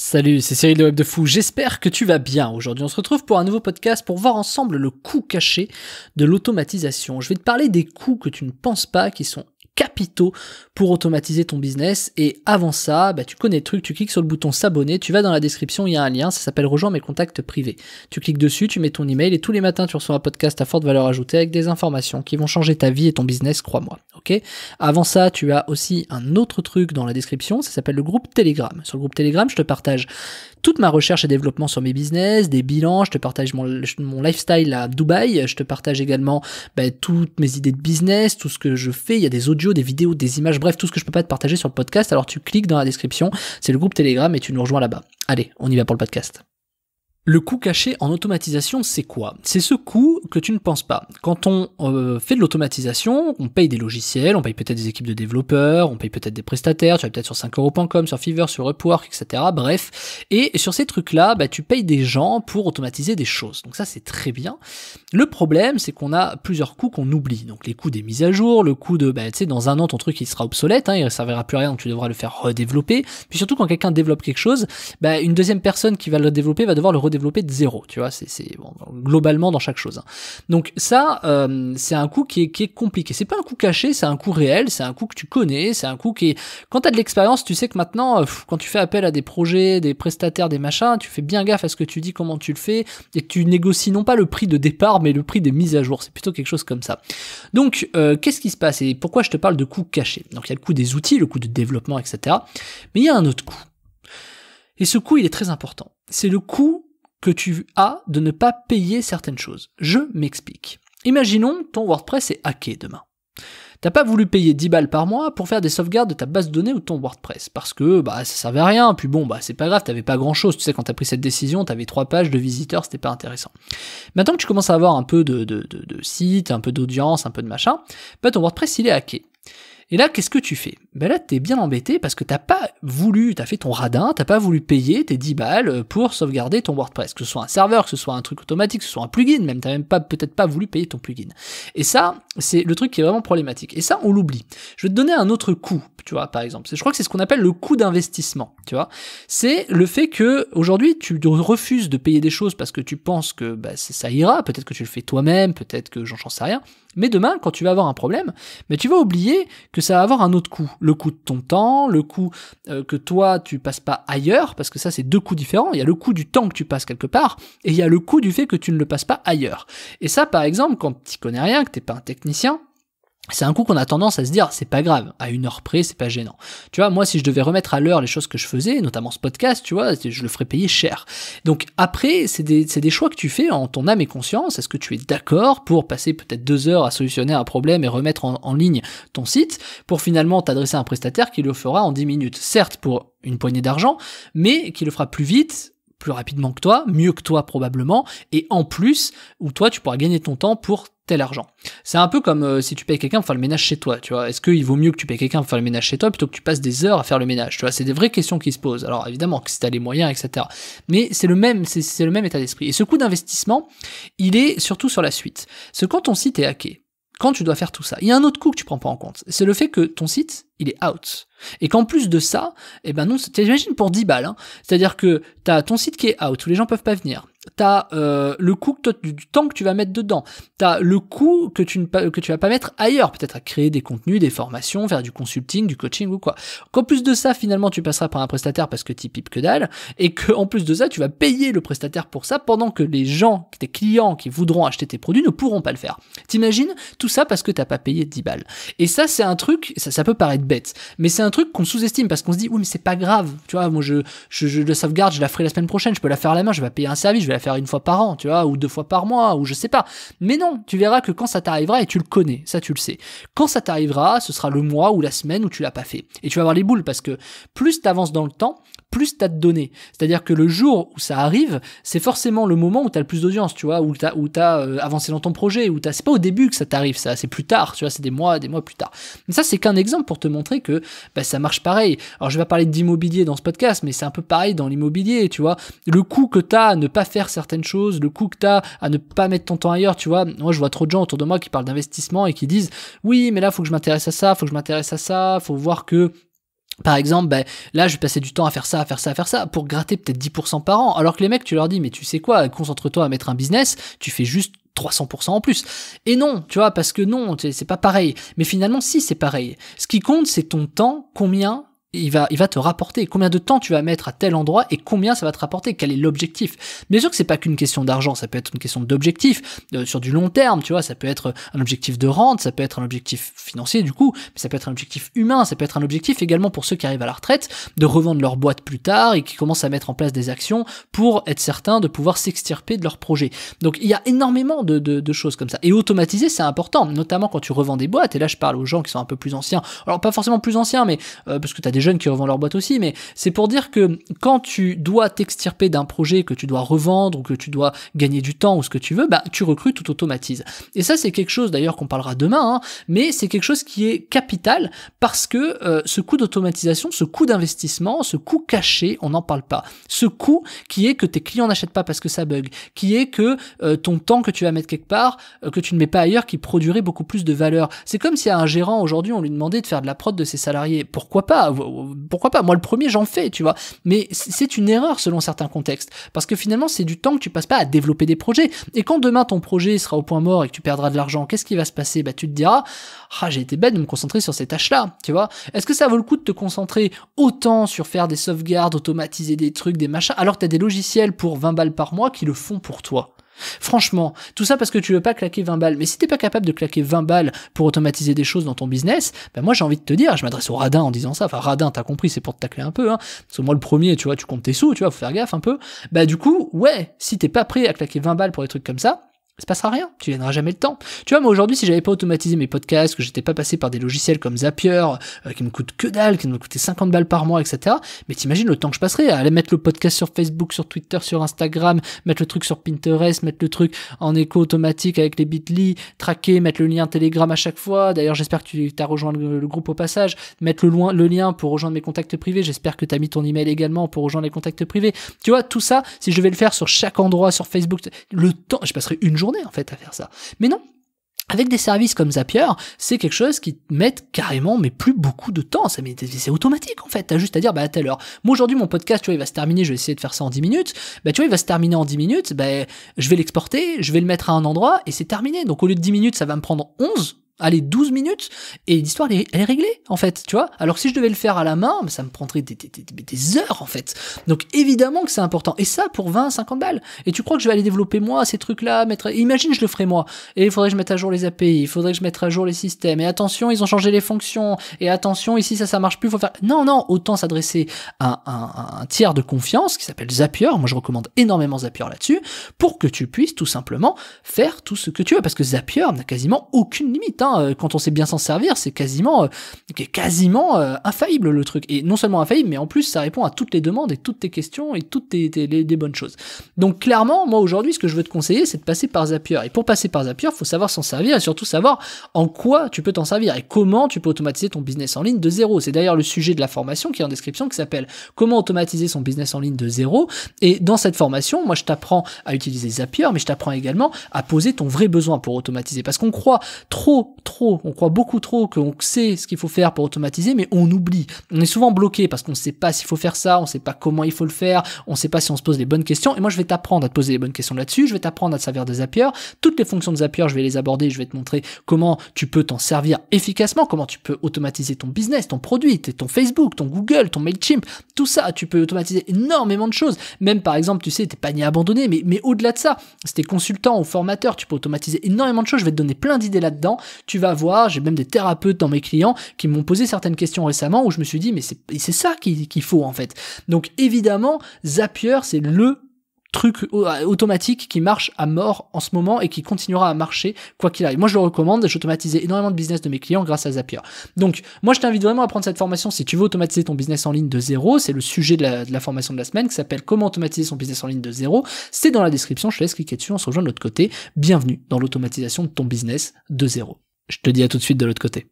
Salut, c'est Cyril de Web de Fou, j'espère que tu vas bien. Aujourd'hui on se retrouve pour un nouveau podcast pour voir ensemble le coût caché de l'automatisation. Je vais te parler des coûts que tu ne penses pas qui sont capitaux pour automatiser ton business. Et avant ça, bah, tu connais le truc, tu cliques sur le bouton s'abonner, tu vas dans la description, il y a un lien, ça s'appelle rejoins mes contacts privés. Tu cliques dessus, tu mets ton email et tous les matins tu reçois un podcast à forte valeur ajoutée avec des informations qui vont changer ta vie et ton business, crois-moi. Ok Avant ça, tu as aussi un autre truc dans la description, ça s'appelle le groupe Telegram. Sur le groupe Telegram, je te partage toute ma recherche et développement sur mes business, des bilans, je te partage mon, lifestyle à Dubaï, je te partage également bah, toutes mes idées de business, tout ce que je fais, il y a des audios, des vidéos, des images, bref, tout ce que je peux pas te partager sur le podcast, alors tu cliques dans la description, c'est le groupe Telegram et tu nous rejoins là-bas. Allez, on y va pour le podcast. Le coût caché en automatisation, c'est quoi C'est ce coût que tu ne penses pas. Quand on euh, fait de l'automatisation, on paye des logiciels, on paye peut-être des équipes de développeurs, on paye peut-être des prestataires, tu vas peut-être sur 5euros.com, sur Fiverr, sur Upwork, etc. Bref. Et sur ces trucs-là, bah, tu payes des gens pour automatiser des choses. Donc ça, c'est très bien. Le problème, c'est qu'on a plusieurs coûts qu'on oublie. Donc les coûts des mises à jour, le coût de, bah, tu sais, dans un an, ton truc, il sera obsolète, hein, il ne servira plus à rien, donc tu devras le faire redévelopper. Puis surtout, quand quelqu'un développe quelque chose, bah, une deuxième personne qui va le développer va devoir le redévelopper développer de zéro, tu vois, c'est globalement dans chaque chose. Hein. Donc ça, euh, c'est un coût qui est, qui est compliqué. C'est pas un coût caché, c'est un coût réel, c'est un coût que tu connais, c'est un coût qui est... Quand tu as de l'expérience, tu sais que maintenant, euh, quand tu fais appel à des projets, des prestataires, des machins, tu fais bien gaffe à ce que tu dis, comment tu le fais, et que tu négocies non pas le prix de départ, mais le prix des mises à jour. C'est plutôt quelque chose comme ça. Donc, euh, qu'est-ce qui se passe et pourquoi je te parle de coût caché Donc, il y a le coût des outils, le coût de développement, etc. Mais il y a un autre coût. Et ce coût, il est très important. C'est le coût que tu as de ne pas payer certaines choses. Je m'explique. Imaginons ton WordPress est hacké demain. T'as pas voulu payer 10 balles par mois pour faire des sauvegardes de ta base de données ou de ton WordPress, parce que bah ça servait à rien, puis bon bah c'est pas grave, t'avais pas grand chose, tu sais quand as pris cette décision, t'avais trois pages de visiteurs, c'était pas intéressant. Maintenant que tu commences à avoir un peu de, de, de, de site, un peu d'audience, un peu de machin, bah ton WordPress il est hacké. Et là, qu'est-ce que tu fais Ben là, t'es bien embêté parce que t'as pas voulu, t'as fait ton radin, t'as pas voulu payer tes 10 balles pour sauvegarder ton WordPress, que ce soit un serveur, que ce soit un truc automatique, que ce soit un plugin, même t'as même pas peut-être pas voulu payer ton plugin. Et ça, c'est le truc qui est vraiment problématique. Et ça, on l'oublie. Je vais te donner un autre coup, tu vois, par exemple. Je crois que c'est ce qu'on appelle le coût d'investissement, tu vois. C'est le fait que aujourd'hui, tu refuses de payer des choses parce que tu penses que bah, ça ira. Peut-être que tu le fais toi-même, peut-être que j'en sais rien. Mais demain, quand tu vas avoir un problème, mais tu vas oublier que ça va avoir un autre coût. Le coût de ton temps, le coût euh, que toi, tu passes pas ailleurs, parce que ça, c'est deux coûts différents. Il y a le coût du temps que tu passes quelque part, et il y a le coût du fait que tu ne le passes pas ailleurs. Et ça, par exemple, quand tu connais rien, que t'es pas un technicien, c'est un coup qu'on a tendance à se dire, c'est pas grave, à une heure près, c'est pas gênant. Tu vois, moi, si je devais remettre à l'heure les choses que je faisais, notamment ce podcast, tu vois, je le ferais payer cher. Donc après, c'est des, des, choix que tu fais en ton âme et conscience. Est-ce que tu es d'accord pour passer peut-être deux heures à solutionner un problème et remettre en, ligne ton site pour finalement t'adresser à un prestataire qui le fera en dix minutes? Certes, pour une poignée d'argent, mais qui le fera plus vite, plus rapidement que toi, mieux que toi probablement, et en plus, où toi, tu pourras gagner ton temps pour tel argent. C'est un peu comme euh, si tu payes quelqu'un pour faire le ménage chez toi, tu vois. Est-ce qu'il vaut mieux que tu payes quelqu'un pour faire le ménage chez toi plutôt que tu passes des heures à faire le ménage, tu vois C'est des vraies questions qui se posent. Alors évidemment, que si as les moyens, etc. Mais c'est le même, c'est le même état d'esprit. Et ce coût d'investissement, il est surtout sur la suite. Ce quand ton site est hacké, quand tu dois faire tout ça, il y a un autre coût que tu prends pas en compte. C'est le fait que ton site, il est out. Et qu'en plus de ça, eh ben non, t'imagines pour 10 balles, hein. c'est-à-dire que tu as ton site qui est out, où les gens peuvent pas venir t'as euh, le coût du temps que tu vas mettre dedans, t'as le coût que tu ne que tu vas pas mettre ailleurs, peut-être à créer des contenus, des formations, faire du consulting, du coaching ou quoi. Qu'en plus de ça, finalement, tu passeras par un prestataire parce que tu pipes que dalle, et qu'en plus de ça, tu vas payer le prestataire pour ça, pendant que les gens, tes clients qui voudront acheter tes produits ne pourront pas le faire. T'imagines tout ça parce que t'as pas payé 10 balles. Et ça, c'est un truc, ça, peut paraître bête, mais c'est un truc qu'on sous-estime parce qu'on se dit oui mais c'est pas grave, tu vois, moi je, je, sauvegarde, je la ferai la semaine prochaine, je peux la faire à la main, je vais payer un service, je vais la faire une fois par an, tu vois, ou deux fois par mois, ou je sais pas. Mais non, tu verras que quand ça t'arrivera, et tu le connais, ça tu le sais, quand ça t'arrivera, ce sera le mois ou la semaine où tu l'as pas fait. Et tu vas avoir les boules parce que plus t'avances dans le temps, plus t'as de données. C'est-à-dire que le jour où ça arrive, c'est forcément le moment où t'as le plus d'audience, tu vois, où t'as, où t'as euh, avancé dans ton projet, où t'as, c'est pas au début que ça t'arrive, ça, c'est plus tard, tu vois, c'est des mois, des mois plus tard. Mais ça, c'est qu'un exemple pour te montrer que, bah, ça marche pareil. Alors, je vais pas parler d'immobilier dans ce podcast, mais c'est un peu pareil dans l'immobilier, tu vois. Le coût que t'as à ne pas faire certaines choses, le coût que t'as à ne pas mettre ton temps ailleurs, tu vois. Moi, je vois trop de gens autour de moi qui parlent d'investissement et qui disent oui, mais là, faut que je m'intéresse à ça, faut que je m'intéresse à ça, faut voir que par exemple, ben, là, je vais passer du temps à faire ça, à faire ça, à faire ça, pour gratter peut-être 10% par an. Alors que les mecs, tu leur dis, mais tu sais quoi, concentre-toi à mettre un business, tu fais juste 300% en plus. Et non, tu vois, parce que non, c'est pas pareil. Mais finalement, si, c'est pareil. Ce qui compte, c'est ton temps, combien il va, il va te rapporter Combien de temps tu vas mettre à tel endroit et combien ça va te rapporter Quel est l'objectif Bien sûr que c'est pas qu'une question d'argent, ça peut être une question d'objectif euh, sur du long terme, tu vois. Ça peut être un objectif de rente, ça peut être un objectif financier du coup, mais ça peut être un objectif humain, ça peut être un objectif également pour ceux qui arrivent à la retraite de revendre leur boîte plus tard et qui commencent à mettre en place des actions pour être certain de pouvoir s'extirper de leur projet. Donc il y a énormément de, choses comme ça. Et automatiser, c'est important, notamment quand tu revends des boîtes. Et là, je parle aux gens qui sont un peu plus anciens. Alors pas forcément plus anciens, mais euh, parce que tu as des jeunes qui revendent leur boîte aussi, mais c'est pour dire que quand tu dois t'extirper d'un projet que tu dois revendre ou que tu dois gagner du temps ou ce que tu veux, bah, tu recrutes tout t'automatises. Et ça, c'est quelque chose d'ailleurs qu'on parlera demain, hein, mais c'est quelque chose qui est capital parce que euh, ce coût d'automatisation, ce coût d'investissement, ce coût caché, on n'en parle pas. Ce coût qui est que tes clients n'achètent pas parce que ça bug, qui est que euh, ton temps que tu vas mettre quelque part, euh, que tu ne mets pas ailleurs, qui produirait beaucoup plus de valeur. C'est comme si à un gérant aujourd'hui, on lui demandait de faire de la prod de ses salariés. Pourquoi pas pourquoi pas Moi, le premier, j'en fais, tu vois. Mais c'est une erreur selon certains contextes. Parce que finalement, c'est du temps que tu passes pas à développer des projets. Et quand demain, ton projet sera au point mort et que tu perdras de l'argent, qu'est-ce qui va se passer Bah, tu te diras, ah, j'ai été bête de me concentrer sur ces tâches-là, tu vois. Est-ce que ça vaut le coup de te concentrer autant sur faire des sauvegardes, automatiser des trucs, des machins, alors que t'as des logiciels pour 20 balles par mois qui le font pour toi Franchement, tout ça parce que tu veux pas claquer 20 balles. Mais si t'es pas capable de claquer 20 balles pour automatiser des choses dans ton business, ben moi j'ai envie de te dire, je m'adresse au radin en disant ça. Enfin, radin, t'as compris, c'est pour te tacler un peu, hein. c'est moi le premier, tu vois, tu comptes tes sous, tu vois, faut faire gaffe un peu. Bah, du coup, ouais, si t'es pas prêt à claquer 20 balles pour des trucs comme ça, se passera rien, tu gagneras jamais le temps. Tu vois, moi aujourd'hui, si j'avais pas automatisé mes podcasts, que j'étais pas passé par des logiciels comme Zapier, euh, qui me coûtent que dalle, qui me coûtaient 50 balles par mois, etc. Mais t'imagines le temps que je passerais à aller mettre le podcast sur Facebook, sur Twitter, sur Instagram, mettre le truc sur Pinterest, mettre le truc en écho automatique avec les bit.ly, traquer, mettre le lien Telegram à chaque fois. D'ailleurs, j'espère que tu as rejoint le, groupe au passage, mettre le, loin, le lien pour rejoindre mes contacts privés. J'espère que tu as mis ton email également pour rejoindre les contacts privés. Tu vois, tout ça, si je vais le faire sur chaque endroit, sur Facebook, le temps, je passerai une journée en fait à faire ça. Mais non, avec des services comme Zapier, c'est quelque chose qui met carrément, mais plus beaucoup de temps. C'est automatique, en fait. as juste à dire, bah, à telle heure. Moi, aujourd'hui, mon podcast, tu vois, il va se terminer. Je vais essayer de faire ça en 10 minutes. Bah, tu vois, il va se terminer en 10 minutes. Bah, je vais l'exporter, je vais le mettre à un endroit et c'est terminé. Donc, au lieu de 10 minutes, ça va me prendre 11 allez, 12 minutes, et l'histoire, elle, est réglée, en fait, tu vois. Alors si je devais le faire à la main, ça me prendrait des, heures, en fait. Donc évidemment que c'est important. Et ça, pour 20, 50 balles. Et tu crois que je vais aller développer, moi, ces trucs-là, mettre... Imagine, je le ferais, moi. Et il faudrait que je mette à jour les API, il faudrait que je mette à jour les systèmes. Et attention, ils ont changé les fonctions. Et attention, ici, ça, ça marche plus, faut Non, non, autant s'adresser à un, un, tiers de confiance qui s'appelle Zapier. Moi, je recommande énormément Zapier là-dessus, pour que tu puisses tout simplement faire tout ce que tu veux. Parce que Zapier n'a quasiment aucune limite, hein euh, quand on sait bien s'en servir, c'est quasiment, euh, quasiment euh, infaillible le truc. Et non seulement infaillible, mais en plus, ça répond à toutes les demandes et toutes tes questions et toutes tes, bonnes choses. Donc clairement, moi aujourd'hui, ce que je veux te conseiller, c'est de passer par Zapier. Et pour passer par Zapier, faut savoir s'en servir et surtout savoir en quoi tu peux t'en servir et comment tu peux automatiser ton business en ligne de zéro. C'est d'ailleurs le sujet de la formation qui est en description qui s'appelle Comment automatiser son business en ligne de zéro. Et dans cette formation, moi je t'apprends à utiliser Zapier, mais je t'apprends également à poser ton vrai besoin pour automatiser. Parce qu'on croit trop trop, on croit beaucoup trop qu'on sait ce qu'il faut faire pour automatiser, mais on oublie. On est souvent bloqué parce qu'on ne sait pas s'il faut faire ça, on ne sait pas comment il faut le faire, on ne sait pas si on se pose les bonnes questions. Et moi, je vais t'apprendre à te poser les bonnes questions là-dessus, je vais t'apprendre à te servir des Zapier. Toutes les fonctions de Zapier, je vais les aborder, je vais te montrer comment tu peux t'en servir efficacement, comment tu peux automatiser ton business, ton produit, ton Facebook, ton Google, ton MailChimp, tout ça. Tu peux automatiser énormément de choses. Même par exemple, tu sais, tes paniers abandonnés, mais, mais au-delà de ça, si t'es consultant ou formateur, tu peux automatiser énormément de choses. Je vais te donner plein d'idées là-dedans tu vas voir, j'ai même des thérapeutes dans mes clients qui m'ont posé certaines questions récemment où je me suis dit, mais c'est ça qu'il faut en fait. Donc évidemment, Zapier, c'est le truc euh, automatique qui marche à mort en ce moment et qui continuera à marcher quoi qu'il arrive. Moi, je le recommande. J'ai énormément de business de mes clients grâce à Zapier. Donc, moi, je t'invite vraiment à prendre cette formation si tu veux automatiser ton business en ligne de zéro. C'est le sujet de la, de la, formation de la semaine qui s'appelle Comment automatiser son business en ligne de zéro. C'est dans la description. Je te laisse cliquer dessus. On se rejoint de l'autre côté. Bienvenue dans l'automatisation de ton business de zéro. Je te dis à tout de suite de l'autre côté.